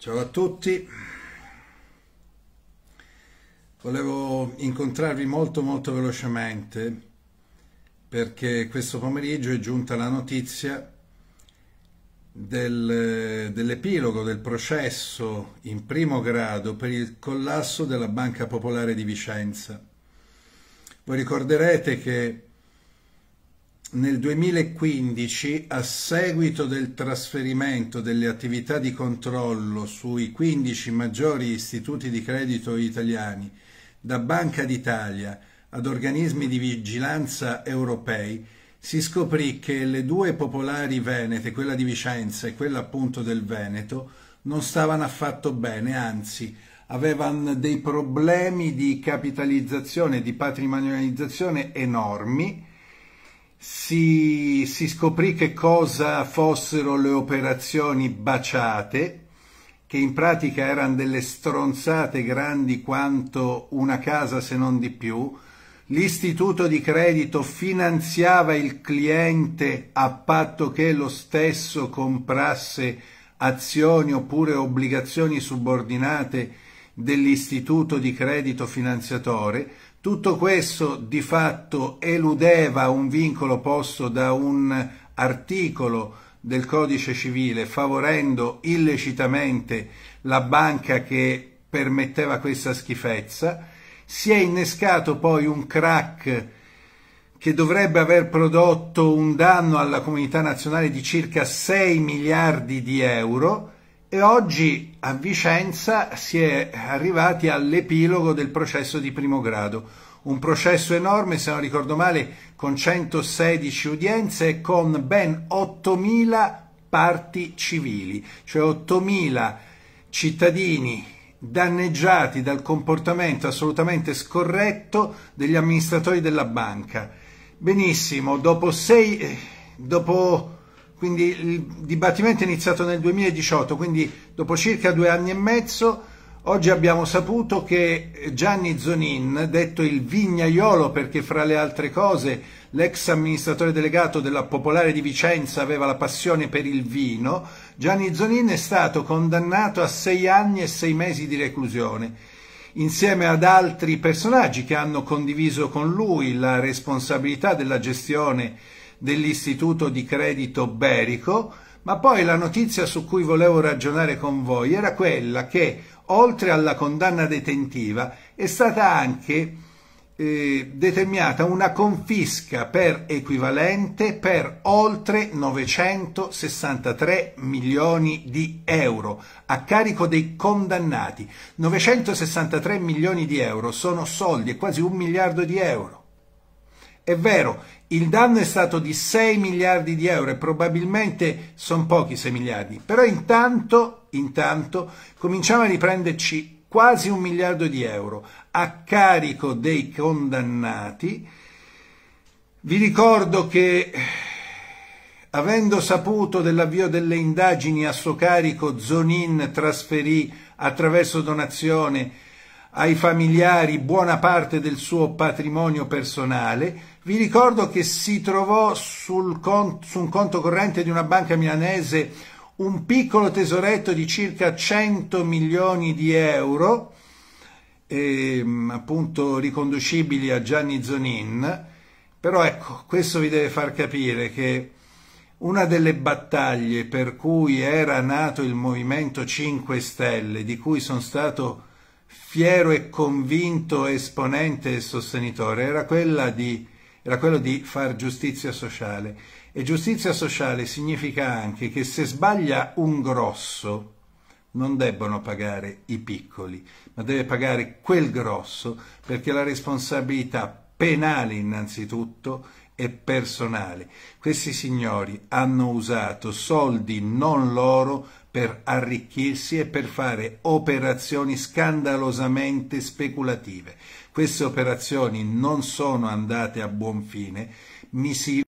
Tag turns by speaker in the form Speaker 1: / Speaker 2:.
Speaker 1: Ciao a tutti, volevo incontrarvi molto molto velocemente perché questo pomeriggio è giunta la notizia del, dell'epilogo del processo in primo grado per il collasso della Banca Popolare di Vicenza. Voi ricorderete che nel 2015, a seguito del trasferimento delle attività di controllo sui 15 maggiori istituti di credito italiani da Banca d'Italia ad organismi di vigilanza europei, si scoprì che le due popolari venete, quella di Vicenza e quella appunto del Veneto, non stavano affatto bene, anzi avevano dei problemi di capitalizzazione, di patrimonializzazione enormi si, si scoprì che cosa fossero le operazioni baciate, che in pratica erano delle stronzate grandi quanto una casa se non di più, l'istituto di credito finanziava il cliente a patto che lo stesso comprasse azioni oppure obbligazioni subordinate dell'istituto di credito finanziatore, tutto questo di fatto eludeva un vincolo posto da un articolo del codice civile favorendo illecitamente la banca che permetteva questa schifezza, si è innescato poi un crack che dovrebbe aver prodotto un danno alla comunità nazionale di circa 6 miliardi di euro e oggi a Vicenza si è arrivati all'epilogo del processo di primo grado, un processo enorme, se non ricordo male, con 116 udienze e con ben 8.000 parti civili, cioè 8.000 cittadini danneggiati dal comportamento assolutamente scorretto degli amministratori della banca. Benissimo, dopo sei... Eh, dopo quindi il dibattimento è iniziato nel 2018, quindi dopo circa due anni e mezzo oggi abbiamo saputo che Gianni Zonin, detto il vignaiolo perché fra le altre cose l'ex amministratore delegato della Popolare di Vicenza aveva la passione per il vino, Gianni Zonin è stato condannato a sei anni e sei mesi di reclusione insieme ad altri personaggi che hanno condiviso con lui la responsabilità della gestione dell'istituto di credito berico, ma poi la notizia su cui volevo ragionare con voi era quella che, oltre alla condanna detentiva, è stata anche eh, determinata una confisca per equivalente per oltre 963 milioni di euro a carico dei condannati. 963 milioni di euro sono soldi, è quasi un miliardo di euro. È vero, il danno è stato di 6 miliardi di euro e probabilmente sono pochi 6 miliardi, però intanto, intanto cominciamo a riprenderci quasi un miliardo di euro a carico dei condannati. Vi ricordo che avendo saputo dell'avvio delle indagini a suo carico, Zonin trasferì attraverso donazione ai familiari buona parte del suo patrimonio personale. Vi ricordo che si trovò sul con, su un conto corrente di una banca milanese un piccolo tesoretto di circa 100 milioni di euro, ehm, appunto riconducibili a Gianni Zonin. Però ecco, questo vi deve far capire che una delle battaglie per cui era nato il Movimento 5 Stelle, di cui sono stato fiero e convinto esponente e sostenitore era, di, era quello di far giustizia sociale. E giustizia sociale significa anche che se sbaglia un grosso, non debbono pagare i piccoli, ma deve pagare quel grosso perché la responsabilità penale innanzitutto e personale. Questi signori hanno usato soldi non loro per arricchirsi e per fare operazioni scandalosamente speculative. Queste operazioni non sono andate a buon fine, mi si